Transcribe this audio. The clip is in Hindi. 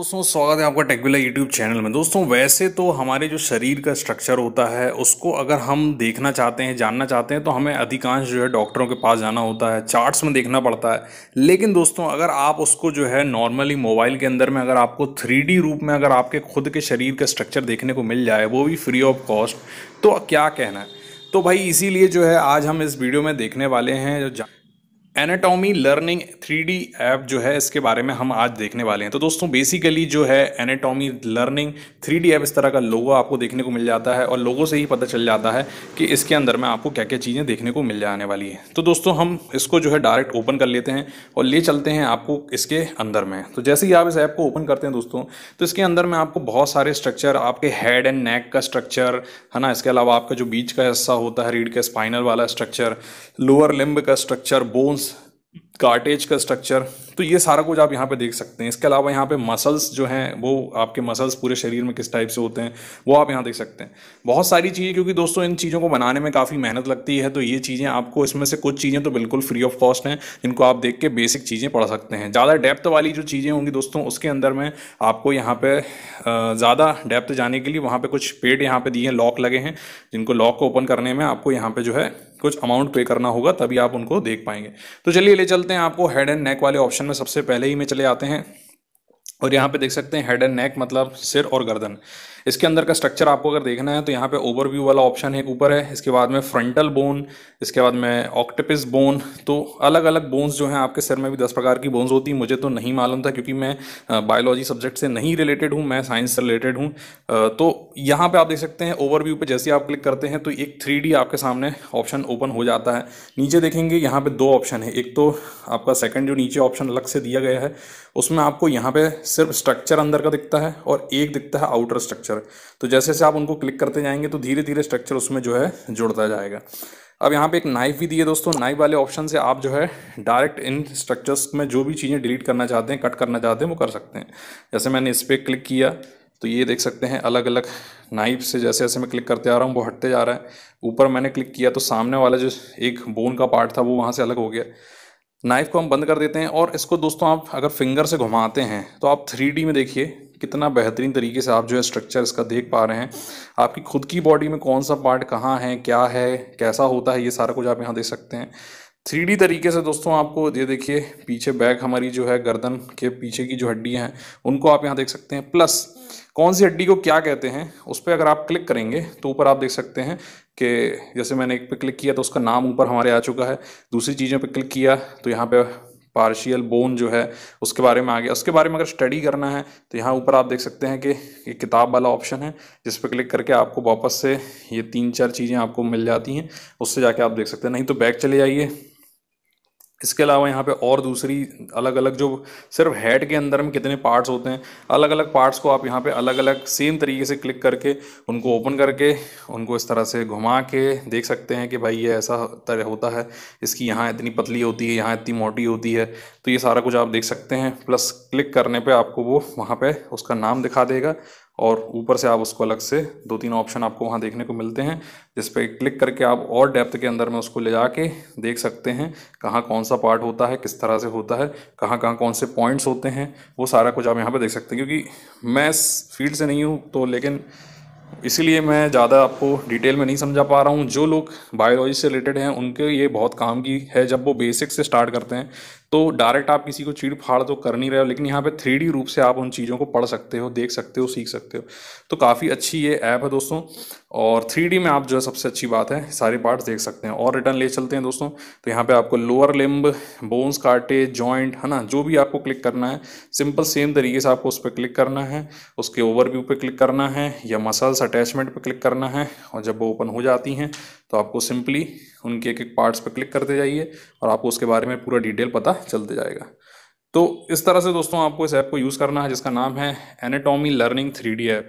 दोस्तों स्वागत है आपका टेकविला यूट्यूब चैनल में दोस्तों वैसे तो हमारे जो शरीर का स्ट्रक्चर होता है उसको अगर हम देखना चाहते हैं जानना चाहते हैं तो हमें अधिकांश जो है डॉक्टरों के पास जाना होता है चार्ट्स में देखना पड़ता है लेकिन दोस्तों अगर आप उसको जो है नॉर्मली मोबाइल के अंदर में अगर आपको थ्री रूप में अगर आपके खुद के शरीर का स्ट्रक्चर देखने को मिल जाए वो भी फ्री ऑफ कॉस्ट तो क्या कहना है तो भाई इसीलिए जो है आज हम इस वीडियो में देखने वाले हैं जो एनाटॉमी लर्निंग थ्री ऐप जो है इसके बारे में हम आज देखने वाले हैं तो दोस्तों बेसिकली जो है एनाटॉमी लर्निंग थ्री ऐप इस तरह का लोगो आपको देखने को मिल जाता है और लोगों से ही पता चल जाता है कि इसके अंदर में आपको क्या क्या चीज़ें देखने को मिल जाने वाली है तो दोस्तों हम इसको जो है डायरेक्ट ओपन कर लेते हैं और ले चलते हैं आपको इसके अंदर में तो जैसे ही आप इस ऐप को ओपन करते हैं दोस्तों तो इसके अंदर में आपको बहुत सारे स्ट्रक्चर आपके हेड एंड नेक का स्ट्रक्चर है ना इसके अलावा आपका जो बीच का हिस्सा होता है रीढ़ के स्पाइनल वाला स्ट्रक्चर लोअर लिम्ब का स्ट्रक्चर बोन्स कार्टेज का स्ट्रक्चर तो ये सारा कुछ आप यहाँ पे देख सकते हैं इसके अलावा यहाँ पे मसल्स जो हैं वो आपके मसल्स पूरे शरीर में किस टाइप से होते हैं वो आप यहाँ देख सकते हैं बहुत सारी चीज़ें क्योंकि दोस्तों इन चीज़ों को बनाने में काफ़ी मेहनत लगती है तो ये चीज़ें आपको इसमें से कुछ चीज़ें तो बिल्कुल फ्री ऑफ कॉस्ट हैं जिनको आप देख के बेसिक चीज़ें पढ़ सकते हैं ज़्यादा डेप्थ वाली जो चीज़ें होंगी दोस्तों उसके अंदर में आपको यहाँ पर ज़्यादा डेप्थ जाने के लिए वहाँ पर कुछ पेड़ यहाँ पर दिए हैं लॉक लगे हैं जिनको लॉक को ओपन करने में आपको यहाँ पर जो है कुछ अमाउंट पे करना होगा तभी आप उनको देख पाएंगे तो चलिए ले चलते हैं आपको हेड एंड नेक वाले ऑप्शन में सबसे पहले ही में चले आते हैं और यहाँ पे देख सकते हैं हेड एंड नेक मतलब सिर और गर्दन इसके अंदर का स्ट्रक्चर आपको अगर देखना है तो यहाँ पे ओवरव्यू वाला ऑप्शन है ऊपर है इसके बाद में फ्रंटल बोन इसके बाद में ऑक्टोपिस बोन तो अलग अलग बोन्स जो हैं आपके सिर में भी दस प्रकार की बोन्स होती हैं मुझे तो नहीं मालूम था क्योंकि मैं बायोलॉजी सब्जेक्ट से नहीं रिलेटेड हूँ मैं साइंस से रिलेटेड हूँ तो यहाँ पर आप देख सकते हैं ओवरव्यू पर जैसे आप क्लिक करते हैं तो एक थ्री आपके सामने ऑप्शन ओपन हो जाता है नीचे देखेंगे यहाँ पर दो ऑप्शन है एक तो आपका सेकेंड जो नीचे ऑप्शन अलग से दिया गया है उसमें आपको यहाँ पर सिर्फ स्ट्रक्चर अंदर का दिखता है और एक दिखता है आउटर स्ट्रक्चर तो जैसे जैसे आप उनको क्लिक करते जाएंगे तो धीरे धीरे स्ट्रक्चर उसमें जो है जुड़ता जाएगा अब यहाँ पे एक नाइफ भी दिए दोस्तों नाइफ वाले ऑप्शन से आप जो है डायरेक्ट इन स्ट्रक्चर्स में जो भी चीज़ें डिलीट करना चाहते हैं कट करना चाहते हैं वो कर सकते हैं जैसे मैंने इस पर क्लिक किया तो ये देख सकते हैं अलग अलग नाइफ से जैसे जैसे मैं क्लिक करते आ रहा हूँ वो हटते जा रहा है ऊपर मैंने क्लिक किया तो सामने वाला जो एक बोन का पार्ट था वो वहाँ से अलग हो गया नाइफ़ को हम बंद कर देते हैं और इसको दोस्तों आप अगर फिंगर से घुमाते हैं तो आप थ्री में देखिए कितना बेहतरीन तरीके से आप जो है स्ट्रक्चर इसका देख पा रहे हैं आपकी खुद की बॉडी में कौन सा पार्ट कहाँ है क्या है कैसा होता है ये सारा कुछ आप यहाँ देख सकते हैं थ्री तरीके से दोस्तों आपको ये देखिए पीछे बैक हमारी जो है गर्दन के पीछे की जो हड्डियाँ हैं उनको आप यहाँ देख सकते हैं प्लस कौन सी हड्डी को क्या कहते हैं उस पर अगर आप क्लिक करेंगे तो ऊपर आप देख सकते हैं कि जैसे मैंने एक पे क्लिक किया तो उसका नाम ऊपर हमारे आ चुका है दूसरी चीज़ों पे क्लिक किया तो यहाँ पे पार्शियल बोन जो है उसके बारे में आ गया उसके बारे में अगर स्टडी करना है तो यहाँ ऊपर आप देख सकते हैं कि ये किताब वाला ऑप्शन है जिस पर क्लिक करके आपको वापस से ये तीन चार चीज़ें आपको मिल जाती हैं उससे जाके आप देख सकते हैं नहीं तो बैग चले जाइए इसके अलावा यहाँ पे और दूसरी अलग अलग जो सिर्फ हेड के अंदर में कितने पार्ट्स होते हैं अलग अलग पार्ट्स को आप यहाँ पे अलग अलग सेम तरीके से क्लिक करके उनको ओपन करके उनको इस तरह से घुमा के देख सकते हैं कि भाई ये ऐसा तरह होता है इसकी यहाँ इतनी पतली होती है यहाँ इतनी मोटी होती है तो ये सारा कुछ आप देख सकते हैं प्लस क्लिक करने पर आपको वो वहाँ पर उसका नाम दिखा देगा और ऊपर से आप उसको अलग से दो तीन ऑप्शन आपको वहाँ देखने को मिलते हैं जिस पर क्लिक करके आप और डेप्थ के अंदर में उसको ले जाके देख सकते हैं कहाँ कौन सा पार्ट होता है किस तरह से होता है कहाँ कहाँ कौन से पॉइंट्स होते हैं वो सारा कुछ आप यहाँ पर देख सकते हैं क्योंकि मैं इस फील्ड से नहीं हूँ तो लेकिन इसीलिए मैं ज़्यादा आपको डिटेल में नहीं समझा पा रहा हूँ जो लोग बायोलॉजी से रिलेटेड हैं उनके ये बहुत काम की है जब वो बेसिक से स्टार्ट करते हैं तो डायरेक्ट आप किसी को चीड़ फाड़ तो कर नहीं रहे हो लेकिन यहाँ पे थ्री रूप से आप उन चीज़ों को पढ़ सकते हो देख सकते हो सीख सकते हो तो काफ़ी अच्छी ये ऐप है दोस्तों और थ्री में आप जो है सबसे अच्छी बात है सारे पार्ट्स देख सकते हैं और रिटर्न ले चलते हैं दोस्तों तो यहाँ पर आपको लोअर लिम्ब बोन्स काटे जॉइंट है ना जो भी आपको क्लिक करना है सिंपल सेम तरीके से आपको उस पर क्लिक करना है उसके ओवरव्यू पर क्लिक करना है या मसल्स अटैचमेंट पर क्लिक करना है और जब वो ओपन हो जाती हैं तो आपको सिंपली उनके एक एक पार्ट्स पर क्लिक करते जाइए और आपको उसके बारे में पूरा डिटेल पता चलते जाएगा तो इस तरह से दोस्तों आपको इस ऐप को यूज़ करना है जिसका नाम है anatomy learning three D app